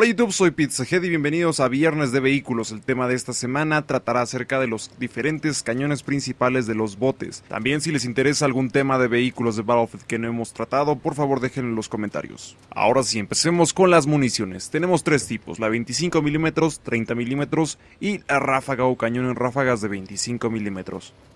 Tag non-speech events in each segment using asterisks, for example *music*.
Hola YouTube, soy Pizzahead y bienvenidos a Viernes de Vehículos. El tema de esta semana tratará acerca de los diferentes cañones principales de los botes. También si les interesa algún tema de vehículos de Battlefield que no hemos tratado, por favor déjenlo en los comentarios. Ahora sí, empecemos con las municiones. Tenemos tres tipos, la 25 mm, 30 mm y la ráfaga o cañón en ráfagas de 25 mm.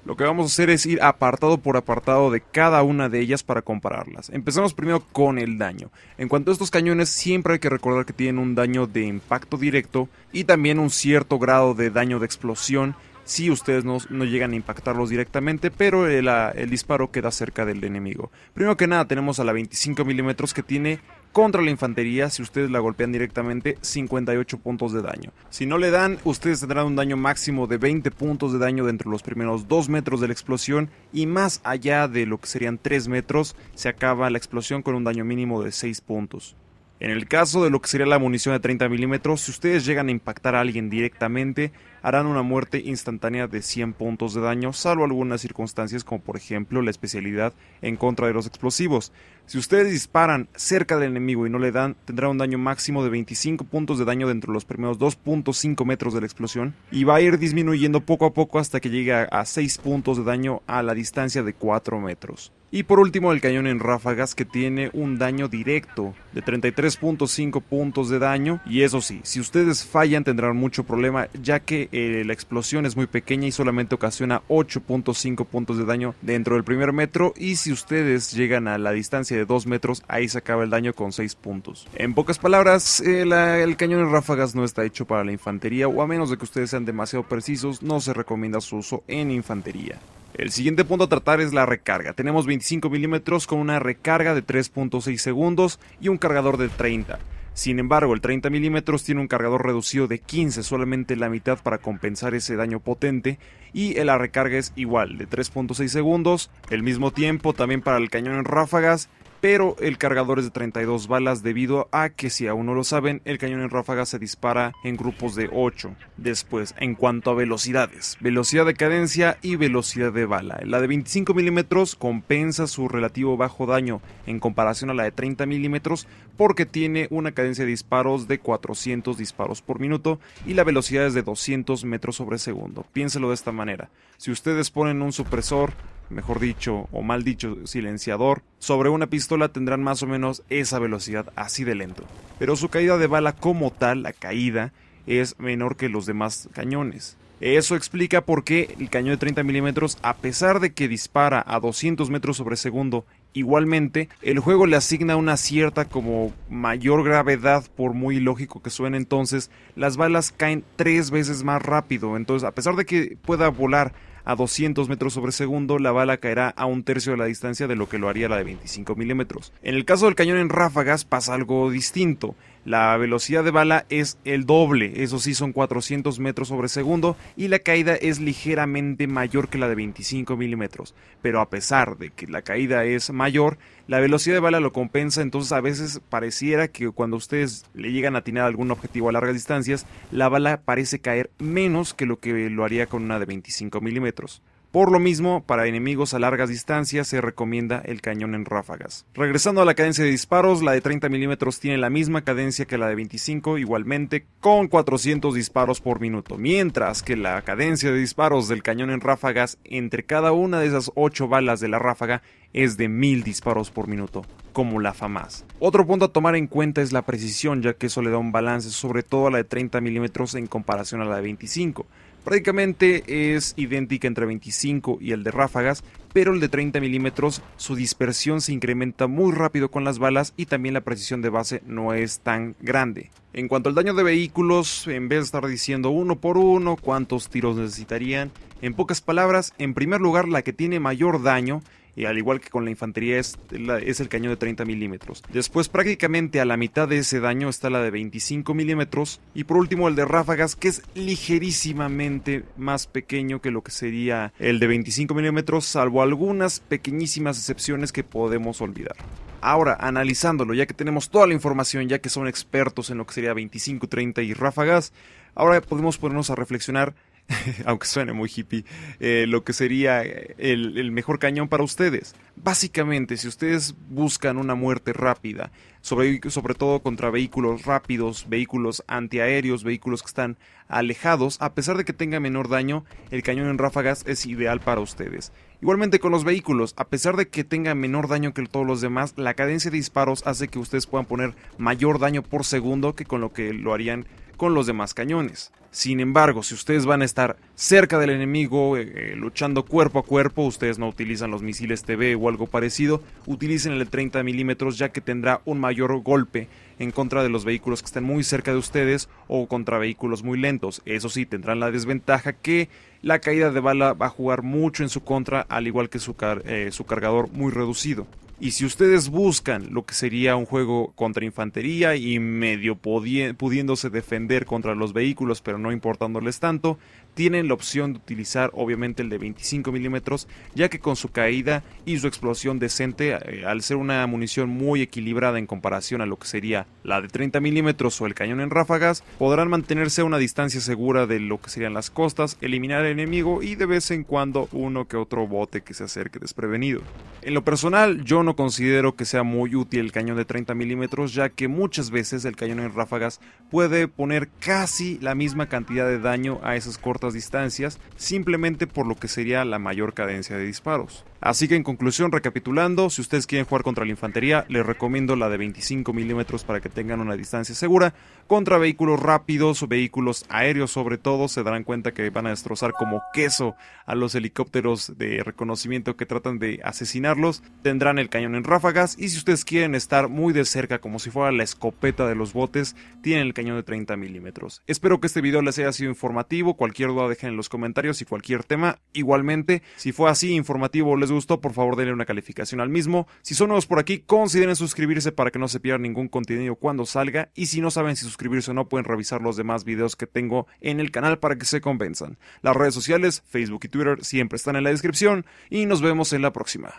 Lo que vamos a hacer es ir apartado por apartado de cada una de ellas para compararlas. Empezamos primero con el daño. En cuanto a estos cañones, siempre hay que recordar que tienen un daño de impacto directo y también un cierto grado de daño de explosión si ustedes no, llegan a impactarlos directamente, pero el, ah, el, disparo queda cerca del enemigo. Primero que nada tenemos a la 25 milímetros que tiene contra la infantería, si ustedes la golpean directamente, 58 puntos de daño. Si no le dan, ustedes tendrán un daño máximo de 20 puntos de daño dentro de los primeros 2 metros de la explosión y más allá de lo que serían 3 metros, se acaba la explosión con un daño mínimo de 6 puntos. En el caso de lo que sería la munición de 30 milímetros, si ustedes llegan a impactar a alguien directamente, harán una muerte instantánea de 100 puntos de daño, salvo algunas circunstancias como por ejemplo la especialidad en contra de los explosivos. Si ustedes disparan cerca del enemigo y no le dan, tendrá un daño máximo de 25 puntos de daño dentro de los primeros 2.5 metros de la explosión y va a ir disminuyendo poco a poco hasta que llegue a 6 puntos de daño a la distancia de 4 metros. Y por último, el cañón en ráfagas que tiene un daño directo de 33.5 puntos de daño. Y eso sí, si ustedes fallan tendrán mucho problema ya que eh, la explosión es muy pequeña y solamente ocasiona 8.5 puntos de daño dentro del primer metro. Y si ustedes llegan a la distancia de 2 metros, ahí se acaba el daño con 6 puntos. En pocas palabras, eh, el cañón en ráfagas no está hecho para la infantería o a menos de que ustedes sean demasiado precisos, no se recomienda su uso en infantería. El siguiente punto a tratar es la recarga. Tenemos 25 milímetros con una recarga de 3.6 segundos y un cargador de 30. Sin embargo, el 30 milímetros tiene un cargador reducido de 15, solamente la mitad para compensar ese daño potente, y la recarga es igual, de 3.6 segundos, el mismo tiempo también para el cañón en ráfagas pero el cargador es de 32 balas debido a que si aún no lo saben, el cañón en ráfaga se dispara en grupos de 8. Después, en cuanto a velocidades, velocidad de cadencia y velocidad de bala. La de 25 milímetros compensa su relativo bajo daño en comparación a la de 30 milímetros porque tiene una cadencia de disparos de 400 disparos por minuto y la velocidad es de 200 metros sobre segundo. Piénselo de esta manera. Si ustedes ponen un supresor mejor dicho, o mal dicho, silenciador, sobre una pistola tendrán más o menos esa velocidad así de lento. Pero su caída de bala como tal, la caída, es menor que los demás cañones. Eso explica por qué el cañón de 30 milímetros, a pesar de que dispara a 200 metros sobre segundo Igualmente, el juego le asigna una cierta como mayor gravedad, por muy lógico que suene entonces, las balas caen tres veces más rápido, entonces a pesar de que pueda volar a 200 metros sobre segundo, la bala caerá a un tercio de la distancia de lo que lo haría la de 25 milímetros. En el caso del cañón en ráfagas pasa algo distinto. La velocidad de bala es el doble, eso sí son 400 metros sobre segundo y la caída es ligeramente mayor que la de 25 milímetros. Pero a pesar de que la caída es mayor, la velocidad de bala lo compensa, entonces a veces pareciera que cuando ustedes le llegan a atinar algún objetivo a largas distancias, la bala parece caer menos que lo que lo haría con una de 25 milímetros. Por lo mismo, para enemigos a largas distancias se recomienda el cañón en ráfagas. Regresando a la cadencia de disparos, la de 30 mm tiene la misma cadencia que la de 25, igualmente con 400 disparos por minuto, mientras que la cadencia de disparos del cañón en ráfagas entre cada una de esas 8 balas de la ráfaga es de 1000 disparos por minuto, como la FAMAS. Otro punto a tomar en cuenta es la precisión, ya que eso le da un balance sobre todo a la de 30 mm en comparación a la de 25. Prácticamente es idéntica entre 25 y el de ráfagas, pero el de 30 milímetros su dispersión se incrementa muy rápido con las balas y también la precisión de base no es tan grande. En cuanto al daño de vehículos, en vez de estar diciendo uno por uno cuántos tiros necesitarían, en pocas palabras, en primer lugar la que tiene mayor daño y al igual que con la infantería es, el cañón de 30 milímetros. Después prácticamente a la mitad de ese daño está la de 25 milímetros y por último el de ráfagas que es ligerísimamente más pequeño que lo que sería el de 25 milímetros salvo algunas pequeñísimas excepciones que podemos olvidar. Ahora, analizándolo, ya que tenemos toda la información, ya que son expertos en lo que sería 25, 30 y ráfagas, ahora podemos ponernos a reflexionar *laughs* aunque suene muy hippie, eh, lo que sería el, mejor cañón para ustedes. Básicamente, si ustedes buscan una muerte rápida, sobre, sobre todo contra vehículos rápidos, vehículos antiaéreos, vehículos que están alejados, a pesar de que tenga menor daño, el cañón en ráfagas es ideal para ustedes. Igualmente con los vehículos, a pesar de que tenga menor daño que todos los demás, la cadencia de disparos hace que ustedes puedan poner mayor daño por segundo que con lo que lo harían con los demás cañones. Sin embargo, si ustedes van a estar cerca del enemigo, eh, eh, luchando cuerpo a cuerpo, ustedes no utilizan los misiles TB o algo parecido, utilicen el 30 milímetros ya que tendrá un mayor golpe en contra de los vehículos que estén muy cerca de ustedes o contra vehículos muy lentos. Eso sí, tendrán la desventaja que la caída de bala va a jugar mucho en su contra, al igual que su eh, cargador muy reducido. Y si ustedes buscan lo que sería un juego contra infantería y medio pudiéndose defender contra los vehículos, pero no importándoles tanto, tienen la opción de utilizar obviamente el de 25 milímetros, ya que con su caída y su explosión decente, eh, al ser una munición muy equilibrada en comparación a lo que sería la de 30 milímetros o el cañón en ráfagas, podrán mantenerse a una distancia segura de lo que serían las costas, eliminar al enemigo y de vez en cuando uno que otro bote que se acerque desprevenido. En lo personal, yo no considero que sea muy útil el cañón de 30 milímetros, ya que muchas veces el cañón en ráfagas puede poner casi la misma cantidad de daño a esas cortas distancias, simplemente por lo que sería la mayor cadencia de disparos. Así que en conclusión, recapitulando, si ustedes quieren jugar contra la infantería, les recomiendo la de 25 milímetros para que tengan una distancia segura. Contra vehículos rápidos o vehículos aéreos sobre todo, se darán cuenta que van a destrozar como queso a los helicópteros de reconocimiento que tratan de asesinarlos. Tendrán el cañón en ráfagas y si ustedes quieren estar muy de cerca como si fuera la escopeta de los botes, tienen el cañón de 30 milímetros. Espero que este video les haya sido informativo, cualquier duda dejen en los comentarios y cualquier tema. Igualmente, si fue así informativo les gustó, por favor denle una calificación al mismo. Si son nuevos por aquí, consideren suscribirse para que no se pierda ningún contenido cuando salga. Y si no saben si suscribirse o no, pueden revisar los demás videos que tengo en el canal para que se convenzan. Las redes sociales, Facebook y Twitter, siempre están en la descripción. Y nos vemos en la próxima.